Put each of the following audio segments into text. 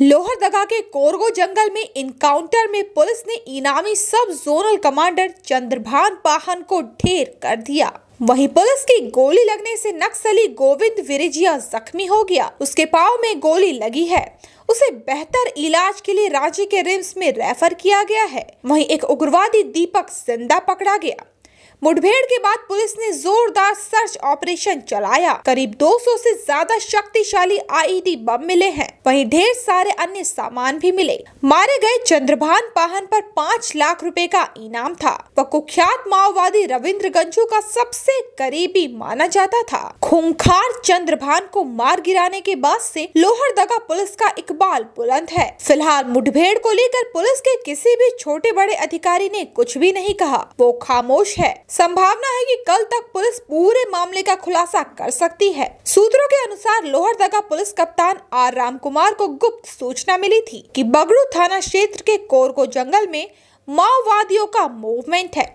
लोहरदगा के कोरगो जंगल में इनकाउंटर में पुलिस ने इनामी सब जोनल कमांडर चंद्रभान पाहन को ढेर कर दिया वहीं पुलिस की गोली लगने से नक्सली गोविंद विरिजिया जख्मी हो गया उसके पाव में गोली लगी है उसे बेहतर इलाज के लिए रांची के रिम्स में रेफर किया गया है वहीं एक उग्रवादी दीपक जिंदा पकड़ा गया मुठभेड़ के बाद पुलिस ने जोरदार सर्च ऑपरेशन चलाया करीब 200 से ज्यादा शक्तिशाली आईडी बम मिले हैं वहीं ढेर सारे अन्य सामान भी मिले मारे गए चंद्रभान पाहन पर पाँच लाख रुपए का इनाम था वह कुख्यात माओवादी रविंद्र गंजू का सबसे करीबी माना जाता था खूंखार चंद्रभान को मार गिराने के बाद ऐसी लोहरदगा पुलिस का इकबाल बुलंद है फिलहाल मुठभेड़ को लेकर पुलिस के किसी भी छोटे बड़े अधिकारी ने कुछ भी नहीं कहा वो खामोश है संभावना है कि कल तक पुलिस पूरे मामले का खुलासा कर सकती है सूत्रों के अनुसार लोहरदगा पुलिस कप्तान आर राम कुमार को गुप्त सूचना मिली थी कि बगड़ू थाना क्षेत्र के कोरगो जंगल में माओवादियों का मूवमेंट है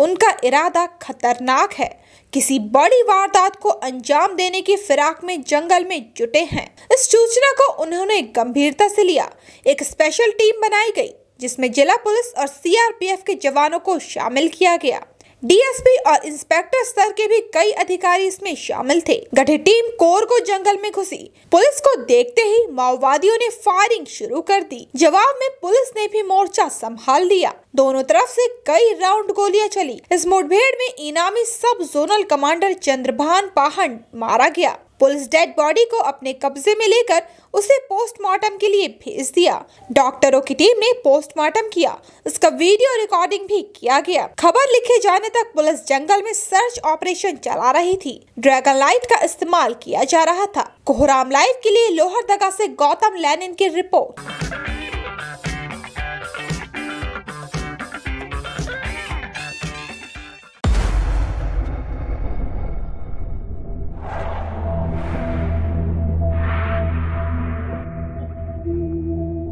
उनका इरादा खतरनाक है किसी बड़ी वारदात को अंजाम देने की फिराक में जंगल में जुटे हैं इस सूचना को उन्होंने गंभीरता से लिया एक स्पेशल टीम बनाई गई जिसमें जिला पुलिस और सीआरपीएफ के जवानों को शामिल किया गया डीएसपी और इंस्पेक्टर स्तर के भी कई अधिकारी इसमें शामिल थे गठित टीम कोर को जंगल में घुसी पुलिस को देखते ही माओवादियों ने फायरिंग शुरू कर दी जवाब में पुलिस ने भी मोर्चा संभाल लिया दोनों तरफ से कई राउंड गोलियां चली इस मुठभेड़ में इनामी सब जोनल कमांडर चंद्रभान पाहन मारा गया पुलिस डेड बॉडी को अपने कब्जे में लेकर उसे पोस्टमार्टम के लिए भेज दिया डॉक्टरों की टीम ने पोस्टमार्टम किया उसका वीडियो रिकॉर्डिंग भी किया गया खबर लिखे जाने तक पुलिस जंगल में सर्च ऑपरेशन चला रही थी ड्रैगन लाइट का इस्तेमाल किया जा रहा था कोहराम लाइव के लिए लोहरदगा से गौतम लेनिन की रिपोर्ट